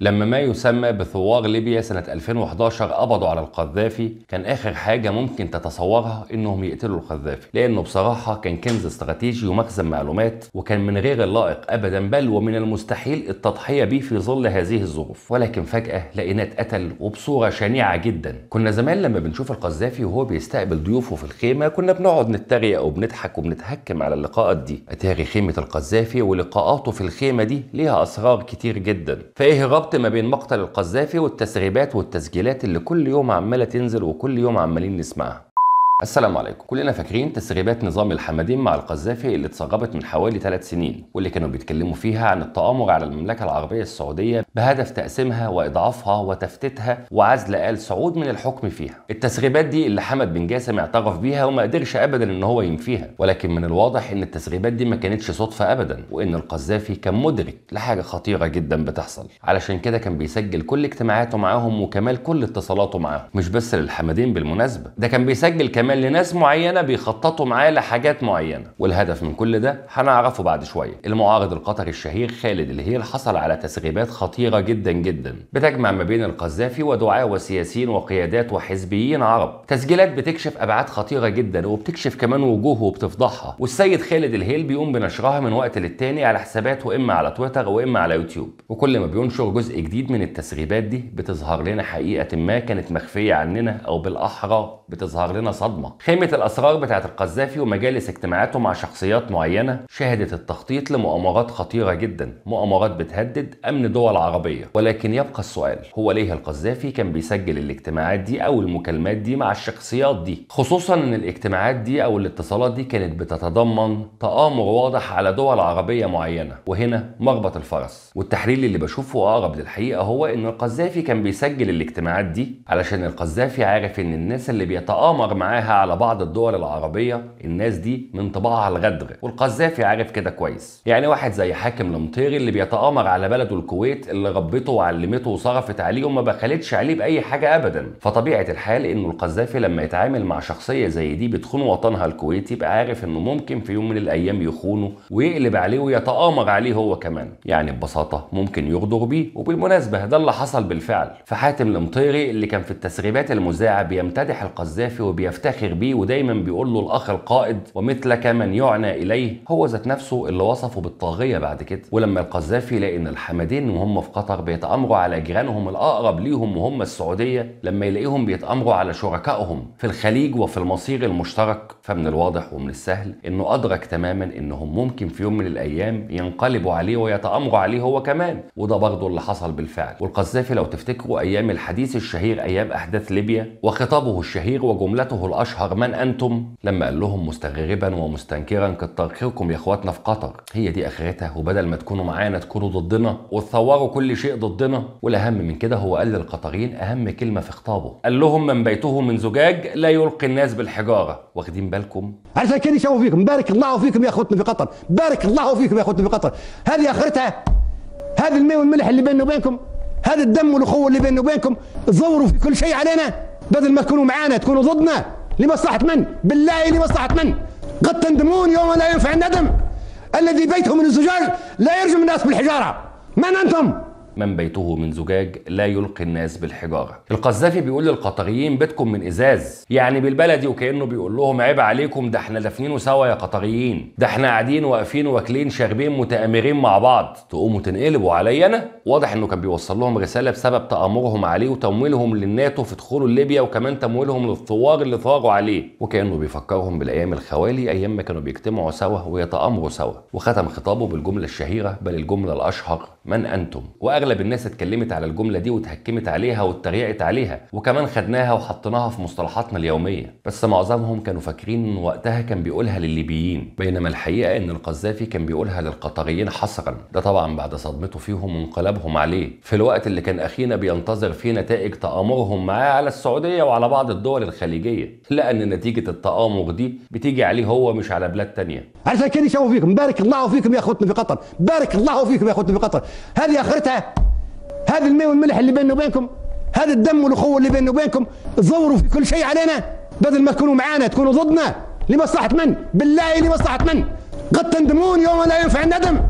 لما ما يسمى بثوار ليبيا سنة 2011 قبضوا على القذافي كان آخر حاجة ممكن تتصورها إنهم يقتلوا القذافي لأنه بصراحة كان كنز استراتيجي ومخزن معلومات وكان من غير اللائق أبدا بل ومن المستحيل التضحية به في ظل هذه الظروف ولكن فجأة لقيناه اتقتل وبصورة شنيعة جدا كنا زمان لما بنشوف القذافي وهو بيستقبل ضيوفه في الخيمة كنا بنقعد نتريق وبنضحك وبنتهكم على اللقاءات دي أتاري خيمة القذافي ولقاءاته في الخيمة دي ليها أسرار كتير جدا فإيه الربط ما بين مقتل القذافي والتسريبات والتسجيلات اللي كل يوم عماله تنزل وكل يوم عمالين نسمعها السلام عليكم كلنا فاكرين تسريبات نظام الحمادين مع القذافي اللي اتسربت من حوالي ثلاث سنين واللي كانوا بيتكلموا فيها عن التآمر على المملكة العربية السعودية بهدف تقسيمها وإضعافها وتفتيتها وعزل آل سعود من الحكم فيها التسريبات دي اللي حمد بن جاسم اعترف بيها وما قدرش أبدا إن هو ينفيها ولكن من الواضح إن التسريبات دي ما كانتش صدفة أبدا وإن القذافي كان مدرك لحاجة خطيرة جدا بتحصل علشان كده كان بيسجل كل اجتماعاته معاهم وكمال كل اتصالاته معاهم مش بس للحمادين بالمناسبة ده كان بيسجل كمان كمان لناس معينه بيخططوا معاه لحاجات معينه والهدف من كل ده هنعرفه بعد شويه المعارض القطري الشهير خالد الهيل حصل على تسريبات خطيره جدا جدا بتجمع ما بين القذافي ودعاه وسياسيين وقيادات وحزبيين عرب تسجيلات بتكشف ابعاد خطيره جدا وبتكشف كمان وجوهه وبتفضحها والسيد خالد الهيل بيقوم بنشرها من وقت للتاني على حساباته اما على تويتر واما على يوتيوب وكل ما بينشر جزء جديد من التسريبات دي بتظهر لنا حقيقه ما كانت مخفيه عننا او بالاحرى بتظهر لنا صدمه الصدمة خيمة الأسرار بتاعت القذافي ومجالس اجتماعاته مع شخصيات معينة شهدت التخطيط لمؤامرات خطيرة جدا مؤامرات بتهدد أمن دول عربية ولكن يبقى السؤال هو ليه القذافي كان بيسجل الاجتماعات دي أو المكالمات دي مع الشخصيات دي خصوصا أن الاجتماعات دي أو الاتصالات دي كانت بتتضمن تآمر واضح على دول عربية معينة وهنا مربط الفرس والتحليل اللي بشوفه اقرب للحقيقه هو ان القذافي كان بيسجل الاجتماعات دي علشان القذافي عارف ان الناس اللي بيتآمر معاها على بعض الدول العربيه الناس دي من طباعها الغدر والقذافي عارف كده كويس يعني واحد زي حاكم المطيري اللي بيتآمر على بلده الكويت اللي ربته وعلمته وصرفت عليه وما بخلتش عليه باي حاجه ابدا فطبيعه الحال انه القذافي لما يتعامل مع شخصيه زي دي بتخون وطنها الكويت يبقى عارف انه ممكن في يوم من الايام يخونه ويقلب عليه ويتآمر عليه هو كمان يعني ببساطه خطأ ممكن يغدر بيه وبالمناسبة ده اللي حصل بالفعل فحاتم المطيري اللي كان في التسريبات المذاعة بيمتدح القذافي وبيفتخر بيه ودايما بيقول له الأخ القائد ومثلك من يعنى إليه هو ذات نفسه اللي وصفه بالطاغية بعد كده ولما القذافي لقى إن الحمدين وهم في قطر بيتآمروا على جيرانهم الأقرب ليهم وهم السعودية لما يلاقيهم بيتآمروا على شركائهم في الخليج وفي المصير المشترك فمن الواضح ومن السهل إنه أدرك تماما إنهم ممكن في يوم من الأيام ينقلبوا عليه ويتآمروا عليه هو هو كمان وده برضه اللي حصل بالفعل والقذافي لو تفتكروا ايام الحديث الشهير ايام احداث ليبيا وخطابه الشهير وجملته الاشهر من انتم لما قال لهم مستغربا ومستنكرا كترككم يا اخواتنا في قطر هي دي اخرتها وبدل ما تكونوا معانا تكونوا ضدنا وتثوروا كل شيء ضدنا والاهم من كده هو قال للقطريين اهم كلمه في خطابه قال لهم من بيته من زجاج لا يلقي الناس بالحجاره واخدين بالكم عشان كده يشوفوا فيكم بارك الله فيكم يا اخوتنا في قطر بارك الله فيكم يا اخوتنا في قطر هذه اخرتها هذا الماء والملح اللي بيننا وبينكم هذا الدم والاخوه اللي بيننا وبينكم تزوروا في كل شيء علينا بدل ما تكونوا معانا تكونوا ضدنا لمصلحه من؟ بالله لمصلحه من؟ قد تندمون يوم لا ينفع الندم الذي بيته من الزجاج لا يرجم الناس بالحجاره من انتم؟ من بيته من زجاج لا يلقي الناس بالحجارة القذافي بيقول للقطريين بيتكم من إزاز يعني بالبلدي وكأنه بيقول لهم عيب عليكم ده احنا دافنينه سوا يا قطريين ده احنا قاعدين واقفين واكلين شاربين متآمرين مع بعض تقوموا تنقلبوا عليا أنا واضح إنه كان بيوصل لهم رسالة بسبب تآمرهم عليه وتمويلهم للناتو في دخوله ليبيا وكمان تمويلهم للثوار اللي ثاروا عليه وكأنه بيفكرهم بالأيام الخوالي أيام ما كانوا بيجتمعوا سوا ويتآمروا سوا وختم خطابه بالجملة الشهيرة بل الجملة الأشهر من أنتم وأرى اغلب الناس اتكلمت على الجمله دي وتهكمت عليها واتريقت عليها وكمان خدناها وحطيناها في مصطلحاتنا اليوميه بس معظمهم كانوا فاكرين وقتها كان بيقولها للليبيين بينما الحقيقه ان القذافي كان بيقولها للقطريين حصرا ده طبعا بعد صدمته فيهم وانقلابهم عليه في الوقت اللي كان اخينا بينتظر فيه نتائج تامرهم معاه على السعوديه وعلى بعض الدول الخليجيه لان نتيجه التامر دي بتيجي عليه هو مش على بلاد تانية عشان كان يشوفوا فيكم بارك الله فيكم يا اخوتنا في قطر بارك الله فيكم يا اخوتنا في قطر هذه اخرتها هذا الماء والملح اللي بيننا وبينكم هذا الدم والاخوه اللي بيننا وبينكم تزوروا في كل شيء علينا بدل ما تكونوا معانا تكونوا ضدنا لمصلحه من؟ بالله لمصلحه من؟ قد تندمون يوم لا ينفع الندم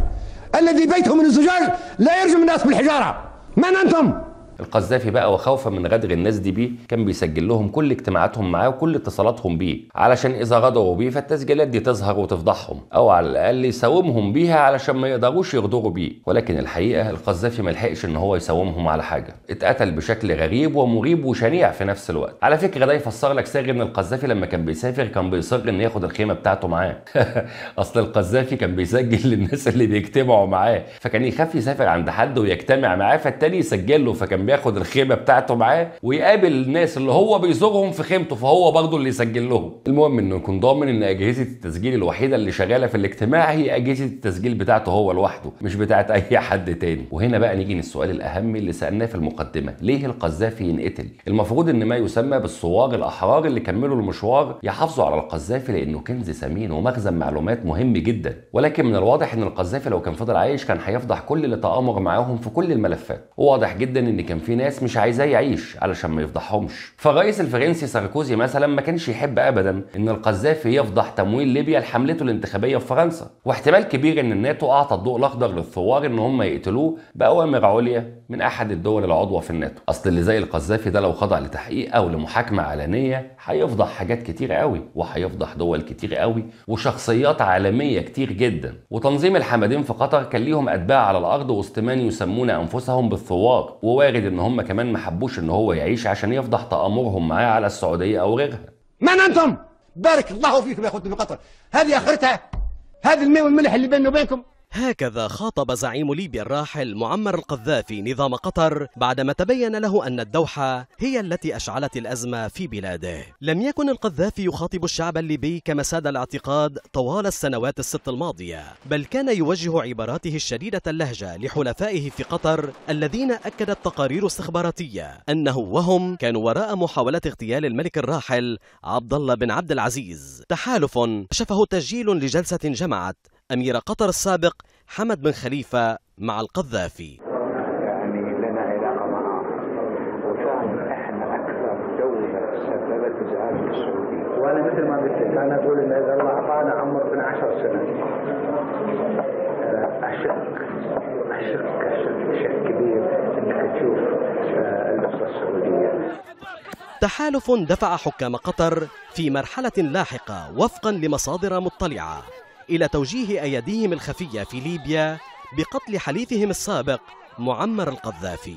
الذي بيته من الزجاج لا يرجم الناس بالحجاره من انتم؟ القذافي بقى وخوفا من غدر الناس دي بيه كان بيسجل لهم كل اجتماعاتهم معاه وكل اتصالاتهم بيه علشان اذا غدروا بيه فالتسجيلات دي تظهر وتفضحهم او على الاقل يساومهم بيها علشان ما يقدروش يغدروا بيه ولكن الحقيقه القذافي ما لحقش ان هو يساومهم على حاجه اتقتل بشكل غريب ومريب وشنيع في نفس الوقت على فكره ده يفسر لك سر ان القذافي لما كان بيسافر كان بيصر ان ياخد الخيمه بتاعته معاه اصل القذافي كان بيسجل للناس اللي بيجتمعوا معاه فكان يخاف يسافر عند حد ويجتمع معاه فالتاني يسجل له فكان كان بياخد الخيمه بتاعته معاه ويقابل الناس اللي هو بيزورهم في خيمته فهو برضه اللي يسجل لهم المهم انه يكون ضامن ان اجهزه التسجيل الوحيده اللي شغاله في الاجتماع هي اجهزه التسجيل بتاعته هو لوحده مش بتاعت اي حد تاني وهنا بقى نيجي للسؤال الاهم اللي سالناه في المقدمه ليه القذافي ينقتل المفروض ان ما يسمى بالثوار الاحرار اللي كملوا المشوار يحافظوا على القذافي لانه كنز ثمين ومخزن معلومات مهم جدا ولكن من الواضح ان القذافي لو كان فضل عايش كان هيفضح كل اللي تامر معاهم في كل الملفات وواضح جدا ان كان في ناس مش عايزاه يعيش علشان ما يفضحهمش فالرئيس الفرنسي ساركوزي مثلا ما كانش يحب ابدا ان القذافي يفضح تمويل ليبيا لحملته الانتخابيه في فرنسا واحتمال كبير ان الناتو اعطى الضوء الاخضر للثوار ان هم يقتلوه باوامر عليا من احد الدول العضوة في الناتو اصل اللي زي القذافي ده لو خضع لتحقيق او لمحاكمة علنية هيفضح حاجات كتير قوي وهيفضح دول كتير قوي وشخصيات عالمية كتير جدا وتنظيم الحمدين في قطر كان ليهم اتباع على الارض وسط من يسمون انفسهم بالثوار ووارد وارد ان هم كمان ما حبوش ان هو يعيش عشان يفضح تامرهم معاه على السعوديه او غيرها من انتم بارك الله فيكم يا اخوتي في قطر هذه اخرتها هذه الماء والملح اللي بيني وبينكم هكذا خاطب زعيم ليبيا الراحل معمر القذافي نظام قطر بعدما تبين له أن الدوحة هي التي أشعلت الأزمة في بلاده لم يكن القذافي يخاطب الشعب الليبي كما ساد الاعتقاد طوال السنوات الست الماضية بل كان يوجه عباراته الشديدة اللهجة لحلفائه في قطر الذين أكدت تقارير استخباراتية أنه وهم كانوا وراء محاولة اغتيال الملك الراحل عبد الله بن عبد العزيز تحالف كشفه تسجيل لجلسة جمعت أمير قطر السابق حمد بن خليفة مع القذافي يعني لنا علاقة معه وكان احنا أكثر دولة سببت إزعاج للسعودية وأنا مثل ما قلت لك أنا أقول إن إذا الله أعطانا عمر من عشر سنة آه، أشك أشك أشك شك كبير أنك تشوف آه، النصرة السعودية تحالف دفع حكام قطر في مرحلة لاحقة وفقا لمصادر مطلعة إلى توجيه أيديهم الخفية في ليبيا بقتل حليفهم السابق معمر القذافي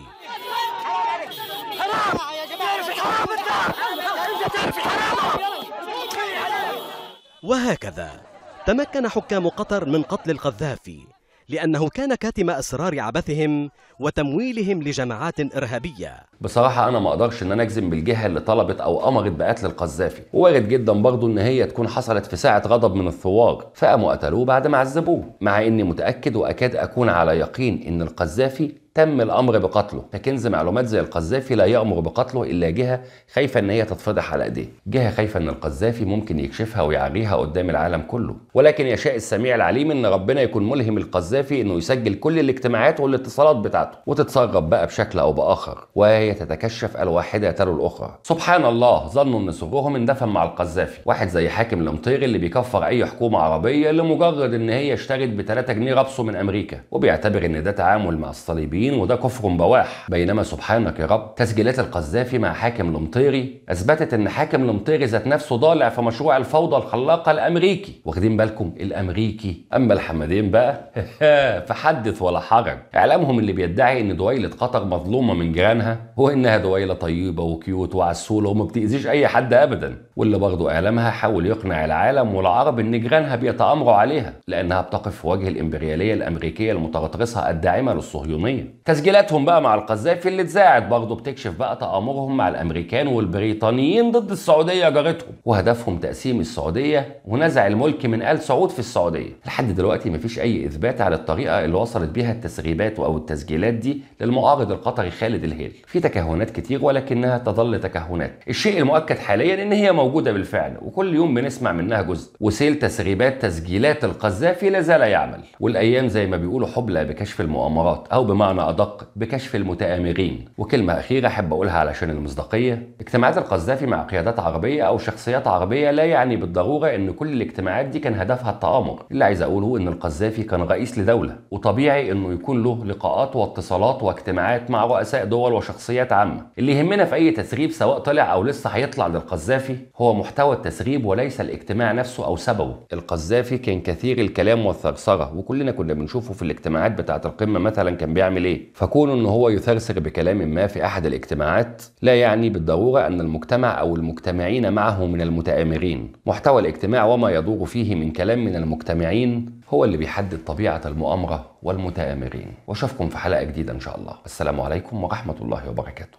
وهكذا تمكن حكام قطر من قتل القذافي لأنه كان كاتم أسرار عبثهم وتمويلهم لجماعات إرهابية بصراحة أنا ما أقدرش إن أنا أجزم بالجهة اللي طلبت أو أمرت بقتل القذافي ووارد جدا برضو إن هي تكون حصلت في ساعة غضب من الثوار فقاموا قتلوه بعد ما عذبوه مع إني متأكد وأكاد أكون على يقين إن القذافي تم الامر بقتله فكنز معلومات زي القذافي لا يامر بقتله الا جهه خايفه ان هي تتفضح على ايديه جهه خايفه ان القذافي ممكن يكشفها ويعريها قدام العالم كله ولكن يشاء السميع العليم ان ربنا يكون ملهم القذافي انه يسجل كل الاجتماعات والاتصالات بتاعته وتتسرب بقى بشكل او باخر وهي تتكشف الواحده تلو الاخرى سبحان الله ظنوا ان سرهم اندفن مع القذافي واحد زي حاكم المطيري اللي بيكفر اي حكومه عربيه لمجرد ان هي اشترت ب 3 جنيه ربصه من امريكا وبيعتبر ان ده تعامل مع الصليبيين المسلمين وده كفر بواح بينما سبحانك يا رب تسجيلات القذافي مع حاكم المطيري اثبتت ان حاكم المطيري ذات نفسه ضالع في مشروع الفوضى الخلاقه الامريكي واخدين بالكم الامريكي اما الحمادين بقى فحدث ولا حرج اعلامهم اللي بيدعي ان دويله قطر مظلومه من جيرانها هو انها دويله طيبه وكيوت وعسوله وما بتاذيش اي حد ابدا واللي برضه اعلامها حاول يقنع العالم والعرب ان جيرانها بيتامروا عليها لانها بتقف في وجه الامبرياليه الامريكيه المتغطرسه الداعمه للصهيونيه تسجيلاتهم بقى مع القذافي اللي اتذاعت برضه بتكشف بقى تآمرهم مع الامريكان والبريطانيين ضد السعوديه جارتهم وهدفهم تقسيم السعوديه ونزع الملك من ال سعود في السعوديه لحد دلوقتي مفيش اي اثبات على الطريقه اللي وصلت بيها التسريبات او التسجيلات دي للمعارض القطري خالد الهيل في تكهنات كتير ولكنها تظل تكهنات الشيء المؤكد حاليا ان هي موجوده بالفعل وكل يوم بنسمع منها جزء وسيل تسريبات تسجيلات القذافي لا زال يعمل والايام زي ما بيقولوا حبلى بكشف المؤامرات او بمعنى بمعنى أدق بكشف المتآمرين وكلمة أخيرة أحب أقولها علشان المصداقية اجتماعات القذافي مع قيادات عربية أو شخصيات عربية لا يعني بالضرورة أن كل الاجتماعات دي كان هدفها التآمر اللي عايز أقوله أن القذافي كان رئيس لدولة وطبيعي أنه يكون له لقاءات واتصالات واجتماعات مع رؤساء دول وشخصيات عامة اللي يهمنا في أي تسريب سواء طلع أو لسه هيطلع للقذافي هو محتوى التسريب وليس الاجتماع نفسه أو سببه القذافي كان كثير الكلام والثرثرة وكلنا كنا بنشوفه في الاجتماعات بتاعة القمة مثلا كان بيعمل إيه؟ إليه فكون أن هو يثرثر بكلام ما في أحد الاجتماعات لا يعني بالضرورة أن المجتمع أو المجتمعين معه من المتآمرين محتوى الاجتماع وما يدور فيه من كلام من المجتمعين هو اللي بيحدد طبيعة المؤامرة والمتآمرين وأشوفكم في حلقة جديدة إن شاء الله السلام عليكم ورحمة الله وبركاته